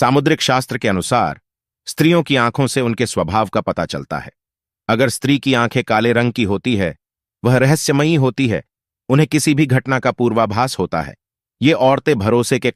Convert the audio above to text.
सामुद्रिक शास्त्र के अनुसार स्त्रियों की आंखों से उनके स्वभाव का पता चलता है अगर स्त्री की आंखें काले रंग की होती है वह रहस्यमयी होती है उन्हें किसी भी घटना का पूर्वाभास होता है ये औरतें भरोसे के